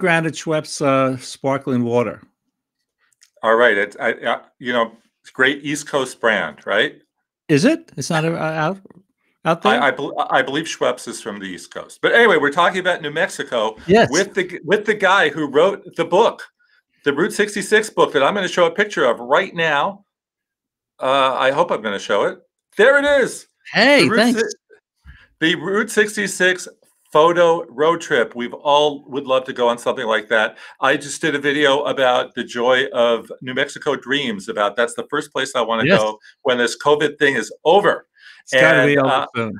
Granted, Schweppes uh, sparkling water. All right, it's I, I, you know it's great East Coast brand, right? Is it? It's not uh, out out there. I, I, be, I, believe Schweppes is from the East Coast, but anyway, we're talking about New Mexico. Yes. with the with the guy who wrote the book, the Route 66 book that I'm going to show a picture of right now. Uh, I hope I'm going to show it. There it is. Hey, the thanks. Si- the Route 66 photo road trip. We've all would love to go on something like that. I just did a video about the joy of New Mexico dreams. About that's the first place I want to yes. go when this COVID thing is over. It's and, gotta be over uh, soon.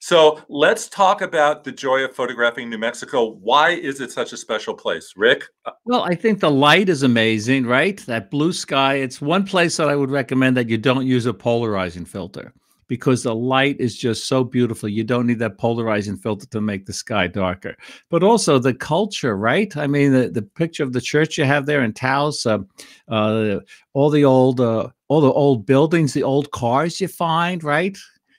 So let's talk about the joy of photographing New Mexico. Why is it such a special place, Rick? Uh, well, I think the light is amazing, right? That blue sky. It's one place that I would recommend that you don't use a polarizing filter because the light is just so beautiful. You don't need that polarizing filter to make the sky darker. But also the culture, right? I mean, the, the picture of the church you have there in Taos, uh, uh, all the old uh, all the old buildings, the old cars you find, right?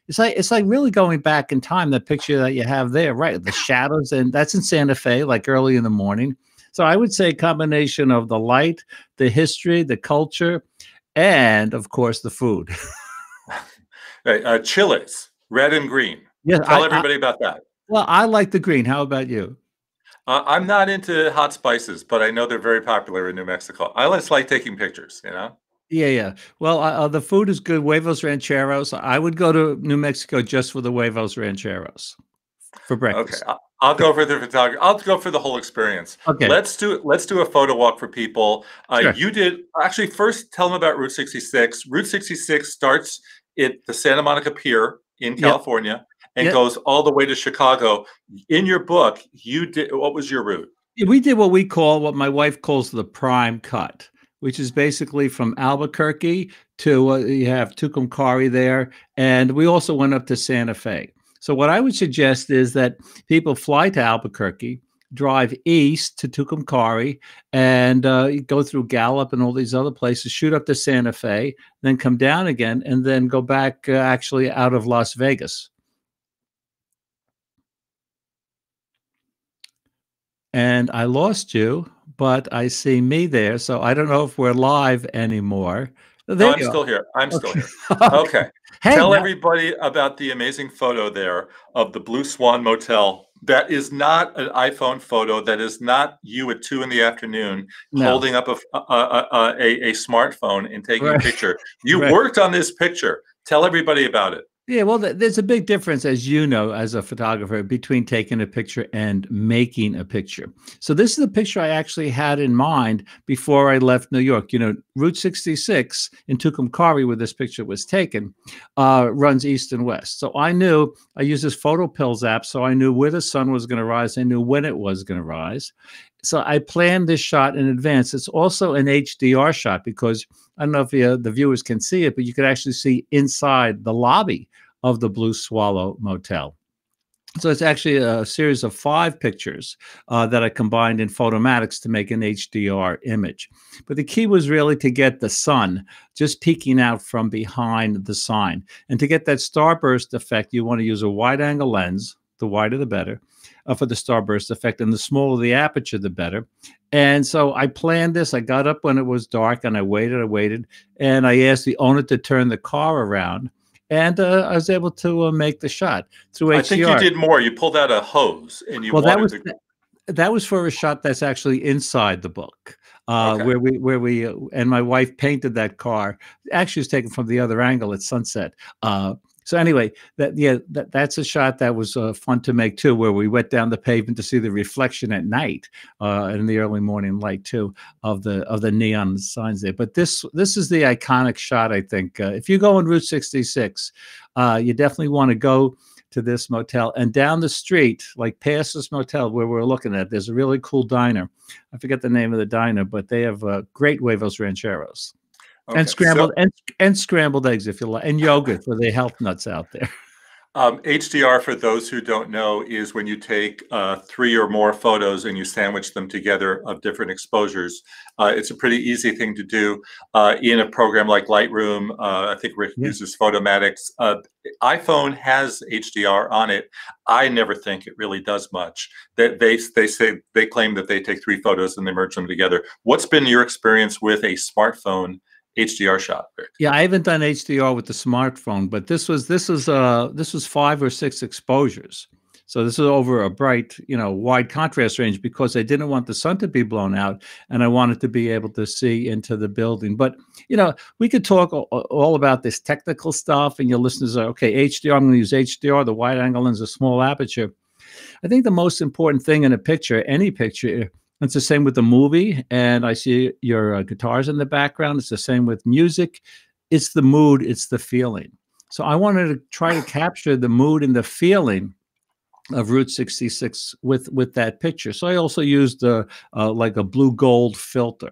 It's like it's like really going back in time. That picture that you have there, right? The shadows, and that's in Santa Fe, like early in the morning. So I would say combination of the light, the history, the culture, and of course the food. uh, uh Chiles, red and green. Yes, Tell I, everybody I, about that. Well, I like the green. How about you? Uh, I'm not into hot spices, but I know they're very popular in New Mexico. I just like taking pictures, you know? Yeah, yeah. Well, uh, uh the food is good. Huevos Rancheros. I would go to New Mexico just for the Huevos Rancheros for breakfast. Okay, I'll go for the photography. I'll go for the whole experience. Okay, let's do let's do a photo walk for people. Uh, sure. You did actually first. Tell them about Route 66. Route 66 starts it the Santa Monica Pier in California yep. and yep. goes all the way to Chicago. In your book, you did what was your route? We did what we call what my wife calls the prime cut, which is basically from Albuquerque to uh, you have Tucumcari there, and we also went up to Santa Fe. So what I would suggest is that people fly to Albuquerque, drive east to Tucumcari and uh, go through Gallup and all these other places, shoot up to Santa Fe, then come down again, and then go back uh, actually out of Las Vegas. And I lost you, but I see me there. So I don't know if we're live anymore. There no, I'm still here. I'm okay. still here. Okay. okay. Hey, Tell now. everybody about the amazing photo there of the Blue Swan Motel that is not an iPhone photo. That is not you at two in the afternoon no. holding up a a, a, a, a, smartphone and taking right. a picture. You right. worked on this picture. Tell everybody about it. Yeah, well, there's a big difference, as you know, as a photographer, between taking a picture and making a picture. So, this is the picture I actually had in mind before I left New York. You know, Route 66 in Tucumcari, where this picture was taken, uh, runs east and west. So, I knew I used this Photo Pills app, so I knew where the sun was going to rise, I knew when it was going to rise so I planned this shot in advance. It's also an HDR shot because I don't know if you, uh, the viewers can see it, but you could actually see inside the lobby of the Blue Swallow Motel. So it's actually a series of five pictures uh, that I combined in Photomatics to make an HDR image. But the key was really to get the sun just peeking out from behind the sign. And to get that starburst effect, you want to use a wide angle lens, the wider the better uh, for the starburst effect. And the smaller the aperture, the better. And so I planned this. I got up when it was dark and I waited, I waited. And I asked the owner to turn the car around. And uh, I was able to uh, make the shot through HDR. I think you did more. You pulled out a hose and you well, that was, to... That was for a shot that's actually inside the book. Uh, okay. where we where we uh, and my wife painted that car. Actually, was taken from the other angle at sunset. Uh, so anyway, that yeah, that, that's a shot that was uh, fun to make too, where we went down the pavement to see the reflection at night uh, in the early morning light too of the of the neon signs there. But this this is the iconic shot, I think. Uh, if you go on Route 66, uh, you definitely want to go to this motel and down the street, like past this motel where we're looking at, there's a really cool diner. I forget the name of the diner, but they have uh, great huevos rancheros. Okay, and scrambled so, and, and scrambled eggs if you like and yogurt for the health nuts out there um, hdr for those who don't know is when you take uh, three or more photos and you sandwich them together of different exposures uh, it's a pretty easy thing to do uh, in a program like lightroom uh, i think rick yeah. uses photomatics uh, iphone has hdr on it i never think it really does much that they, they, they say they claim that they take three photos and they merge them together what's been your experience with a smartphone HDR shot. Yeah, I haven't done HDR with the smartphone, but this was this was uh this was five or six exposures. So this is over a bright, you know, wide contrast range because I didn't want the sun to be blown out and I wanted to be able to see into the building. But, you know, we could talk all about this technical stuff and your listeners are, okay, HDR, I'm going to use HDR, the wide angle lens, a small aperture. I think the most important thing in a picture, any picture, it's the same with the movie. And I see your uh, guitars in the background. It's the same with music. It's the mood, it's the feeling. So I wanted to try to capture the mood and the feeling of Route 66 with with that picture. So I also used a, uh, like a blue gold filter.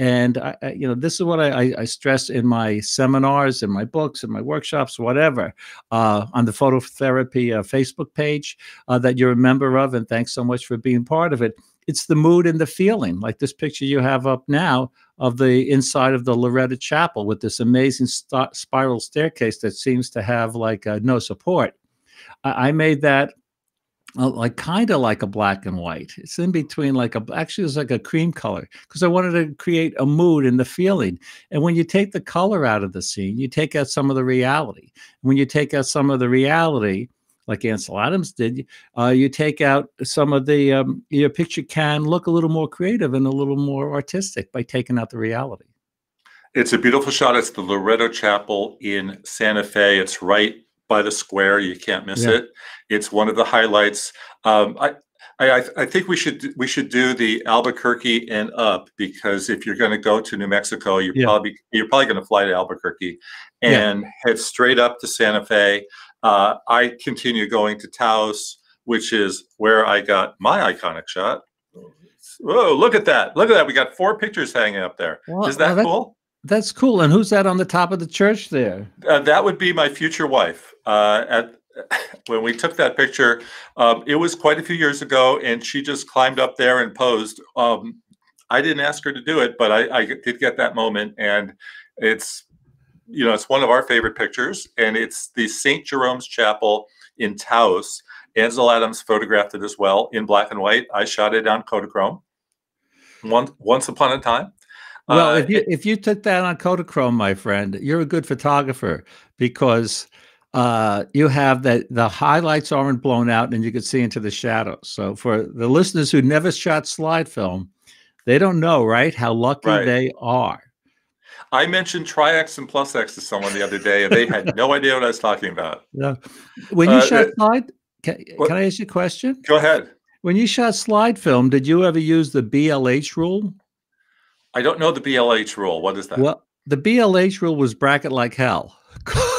And I, I, you know, this is what I, I, stress in my seminars, in my books, in my workshops, whatever, uh, on the phototherapy uh, Facebook page uh, that you're a member of. And thanks so much for being part of it it's the mood and the feeling like this picture you have up now of the inside of the loretta chapel with this amazing st- spiral staircase that seems to have like uh, no support I, I made that uh, like kind of like a black and white it's in between like a actually it's like a cream color because i wanted to create a mood and the feeling and when you take the color out of the scene you take out some of the reality when you take out some of the reality like Ansel Adams did, uh, you take out some of the, um, your picture can look a little more creative and a little more artistic by taking out the reality. It's a beautiful shot. It's the Loretto Chapel in Santa Fe. It's right by the square. You can't miss yeah. it. It's one of the highlights. Um, I, I, I, think we should we should do the Albuquerque and up because if you're going to go to New Mexico, you're yeah. probably you're probably going to fly to Albuquerque and yeah. head straight up to Santa Fe. Uh, I continue going to Taos, which is where I got my iconic shot. Whoa, look at that. Look at that. We got four pictures hanging up there. Well, is that, that cool? That's cool. And who's that on the top of the church there? Uh, that would be my future wife. Uh, at when we took that picture, um, it was quite a few years ago, and she just climbed up there and posed. Um, I didn't ask her to do it, but I, I did get that moment, and it's you know, it's one of our favorite pictures, and it's the St. Jerome's Chapel in Taos. Ansel Adams photographed it as well in black and white. I shot it on Kodachrome once, once upon a time. Well, uh, if you if you took that on Kodachrome, my friend, you're a good photographer because uh, you have that the highlights aren't blown out and you can see into the shadows. So for the listeners who never shot slide film, they don't know, right, how lucky right. they are I mentioned Tri-X and Plus X to someone the other day, and they had no idea what I was talking about. Yeah. When you uh, shot slide, can, what, can, I ask you a question? Go ahead. When you shot slide film, did you ever use the BLH rule? I don't know the BLH rule. What is that? Well, the BLH rule was bracket like hell.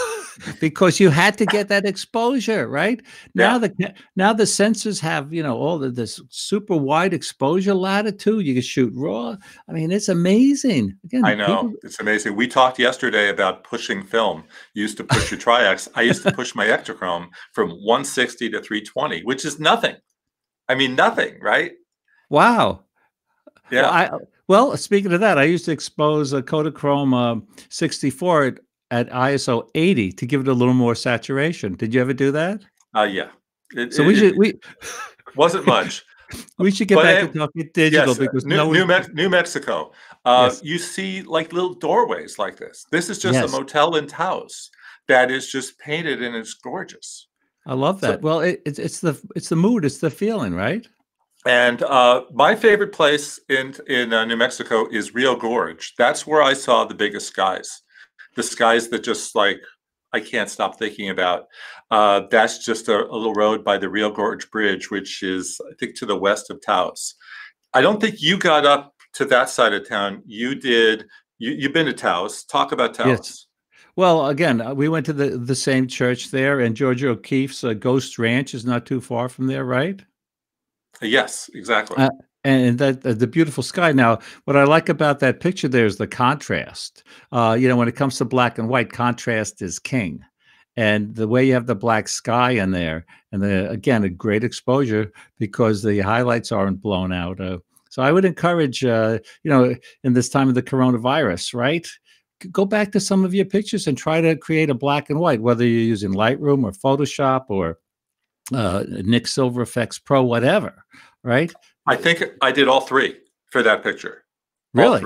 because you had to get that exposure, right? Now the now the sensors have you know all the this super wide exposure latitude. You can shoot raw. I mean, it's amazing. Again, I know people... it's amazing. We talked yesterday about pushing film. You used to push your triax. I used to push my ectochrome from 160 to 320, which is nothing. I mean, nothing, right? Wow. Yeah. Well, I, well, speaking of that, I used to expose a Kodachrome uh, 64 at at ISO 80 to give it a little more saturation. Did you ever do that? Uh, yeah. It, so it, we should we wasn't much. we should get but back to talking digital yes, uh, because New, no New, Me New Mexico. Uh, yes. You see like little doorways like this. This is just yes. a motel in Taos that is just painted and it's gorgeous. I love that. So, well, it's it's the it's the mood, it's the feeling, right? And uh, my favorite place in in uh, New Mexico is Rio Gorge. That's where I saw the biggest skies. The skies that just like I can't stop thinking about. Uh, that's just a, a, little road by the Rio Gorge Bridge, which is I think to the west of Taos. I don't think you got up to that side of town. You did. You, you've been to Taos. Talk about Taos. Yes. Well, again, uh, we went to the, the same church there, and George O'Keefe's uh, Ghost Ranch is not too far from there, right? Yes, exactly. Uh, and that uh, the beautiful sky now what i like about that picture there is the contrast uh, you know when it comes to black and white contrast is king and the way you have the black sky in there and the, again a great exposure because the highlights aren't blown out uh, so i would encourage uh, you know in this time of the coronavirus right go back to some of your pictures and try to create a black and white whether you're using lightroom or photoshop or uh, nick silver effects pro whatever right I think I did all three for that picture. Really?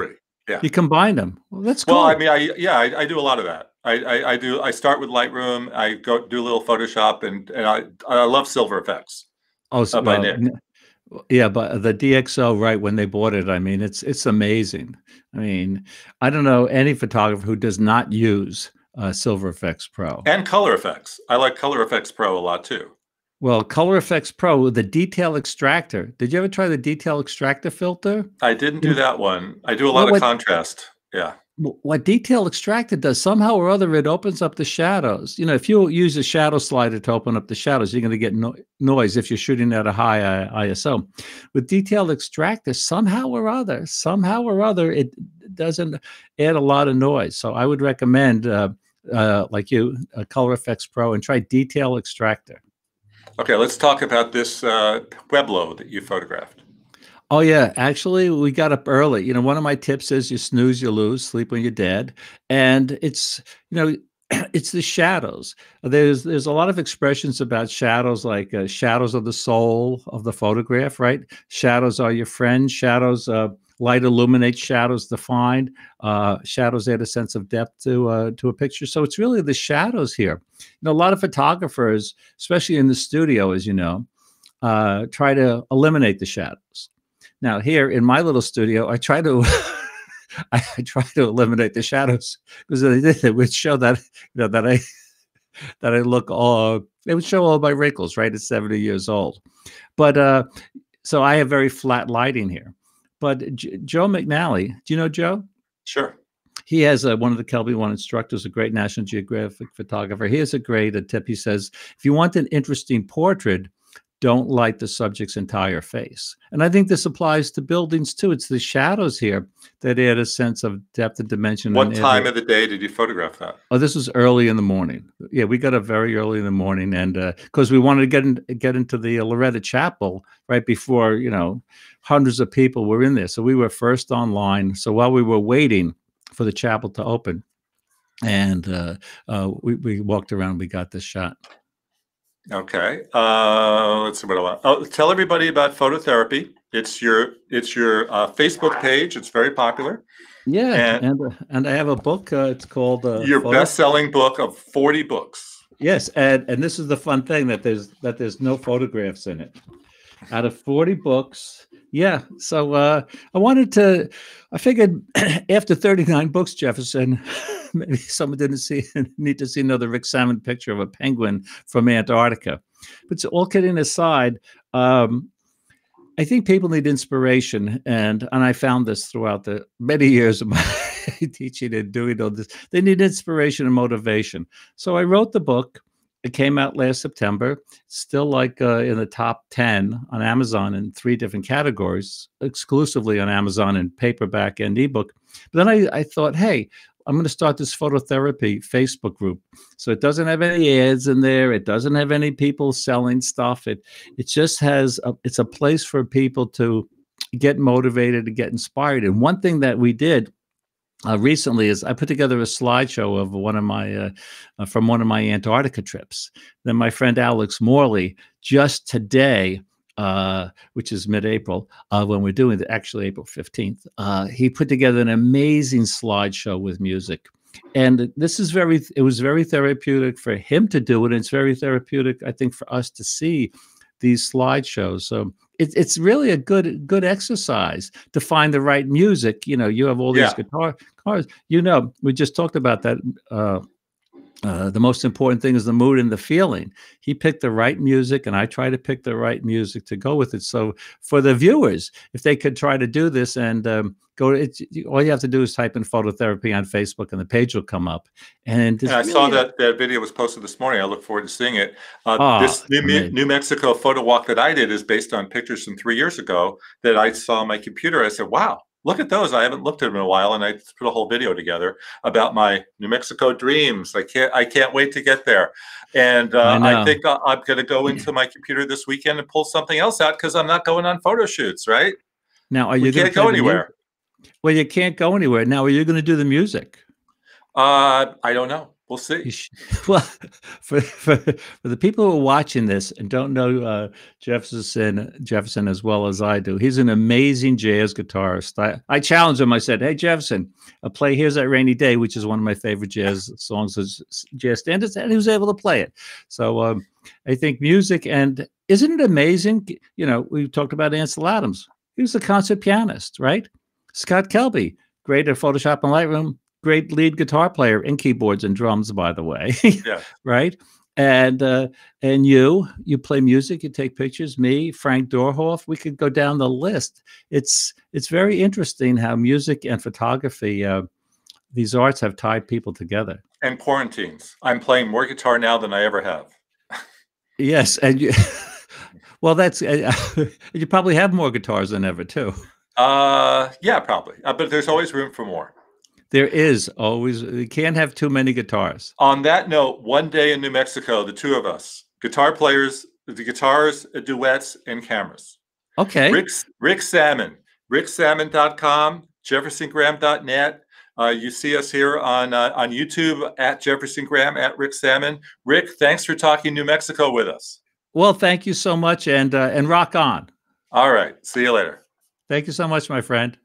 Yeah. You combine them. Well, that's cool. Well, I mean, I yeah, I, I do a lot of that. I, I, I do. I start with Lightroom. I go do a little Photoshop, and and I I love Silver Effects. Oh, so, uh, by Nick. Yeah, but the DxO, right when they bought it, I mean, it's it's amazing. I mean, I don't know any photographer who does not use uh, Silver Effects Pro and Color Effects. I like Color Effects Pro a lot too. Well, Color Effects Pro, the detail extractor. Did you ever try the detail extractor filter? I didn't do that one. I do a lot well, what, of contrast. Yeah. What detail extractor does somehow or other, it opens up the shadows. You know, if you use a shadow slider to open up the shadows, you're going to get no noise if you're shooting at a high uh, ISO. With detail extractor, somehow or other, somehow or other, it doesn't add a lot of noise. So I would recommend, uh, uh, like you, a Color Effects Pro, and try detail extractor. Okay, let's talk about this uh, Pueblo that you photographed. Oh yeah, actually we got up early. You know, one of my tips is you snooze, you lose, sleep when you're dead. And it's, you know, it's the shadows. There's there's a lot of expressions about shadows, like uh, shadows of the soul of the photograph, right? Shadows are your friends. Shadows are, light illuminates shadows defined uh, shadows add a sense of depth to uh, to a picture so it's really the shadows here you know a lot of photographers especially in the studio as you know uh, try to eliminate the shadows now here in my little studio i try to I, I try to eliminate the shadows because they did it would show that you know that i that i look all it would show all my wrinkles right at 70 years old but uh so i have very flat lighting here but J Joe McNally, do you know Joe? Sure. He has a, one of the Kelby One instructors, a great National Geographic photographer. He has a great a tip. He says, if you want an interesting portrait, don't light the subject's entire face. And I think this applies to buildings too. It's the shadows here that add a sense of depth and dimension. What and time of the day did you photograph that? Oh, this was early in the morning. Yeah, we got up very early in the morning, and because uh, we wanted to get in, get into the uh, Loretta Chapel right before you know hundreds of people were in there, so we were first online. So while we were waiting for the chapel to open, and uh, uh, we, we walked around, we got this shot. Okay. Uh, let's see what I want. Oh, tell everybody about phototherapy. It's your it's your uh, Facebook page. It's very popular. Yeah, and and, and I have a book. Uh, it's called uh, your best selling book of forty books. Yes, and and this is the fun thing that there's that there's no photographs in it out of 40 books. Yeah. So uh, I wanted to, I figured after 39 books, Jefferson, maybe someone didn't see need to see another Rick Salmon picture of a penguin from Antarctica. But so all kidding aside, um, I think people need inspiration, and and I found this throughout the many years of my teaching and doing all this. They need inspiration and motivation. So I wrote the book, it came out last September. still like uh, in the top 10 on Amazon in three different categories, exclusively on Amazon in paperback and ebook. But then I, I thought, hey, I'm going to start this phototherapy Facebook group. So it doesn't have any ads in there. It doesn't have any people selling stuff. It it just has a, it's a place for people to get motivated to get inspired. And one thing that we did uh, recently is I put together a slideshow of one of my uh, uh, from one of my Antarctica trips. Then my friend Alex Morley just today, uh, which is mid-April uh, when we're doing it, actually April fifteenth, he put together an amazing slideshow with music. And this is very, it was very therapeutic for him to do it. And it's very therapeutic, I think, for us to see these slideshows. So it, it's really a good good exercise to find the right music. You know, you have all these yeah. guitar cars. You know, we just talked about that uh, uh, the most important thing is the mood and the feeling. He picked the right music, and I try to pick the right music to go with it. So for the viewers, if they could try to do this and um, go, it, all you have to do is type in phototherapy on Facebook, and the page will come up. And yeah, really I saw a, that that video was posted this morning. I look forward to seeing it. Uh, oh, this New, New, Mexico photo walk that I did is based on pictures from three years ago that I saw on my computer. I said, "Wow." look at those. I haven't looked at them in a while, and I put a whole video together about my New Mexico dreams. I can't I can't wait to get there, and uh, I, I, think uh, I, am going to go mm. into my computer this weekend and pull something else out because I'm not going on photo shoots. Right now, are you we can't go anywhere? Well, you can't go anywhere now. Are you going to do the music? Uh, I don't know. We'll see. well, for, for, for the people who are watching this and don't know uh, Jefferson Jefferson as well as I do, he's an amazing jazz guitarist. I, I challenged him. I said, "Hey Jefferson, I play Here's That Rainy Day, which is one of my favorite jazz songs as jazz standards," and he was able to play it. So um, I think music and isn't it amazing? You know, we talked about Ansel Adams. He was a concert pianist, right? Scott Kelby, great at Photoshop and Lightroom great lead guitar player and keyboards and drums, by the way. yeah. Right. And uh, and you you play music, you take pictures. Me, Frank Dorhoff. We could go down the list. It's it's very interesting how music and photography, uh, these arts, have tied people together. And quarantines. I'm playing more guitar now than I ever have. yes, and you. well, that's uh, you probably have more guitars than ever too. Uh, yeah, probably. Uh, but there's always room for more. There is always, you can't have too many guitars. On that note, one day in New Mexico, the two of us, guitar players, the guitars, uh, duets, and cameras. Okay. Rick, Rick Salmon, ricksalmon.com, jeffersongram.net. Uh, you see us here on uh, on YouTube at Jefferson Graham at Rick Salmon. Rick, thanks for talking New Mexico with us. Well, thank you so much, and uh, and rock on. All right, see you later. Thank you so much, my friend.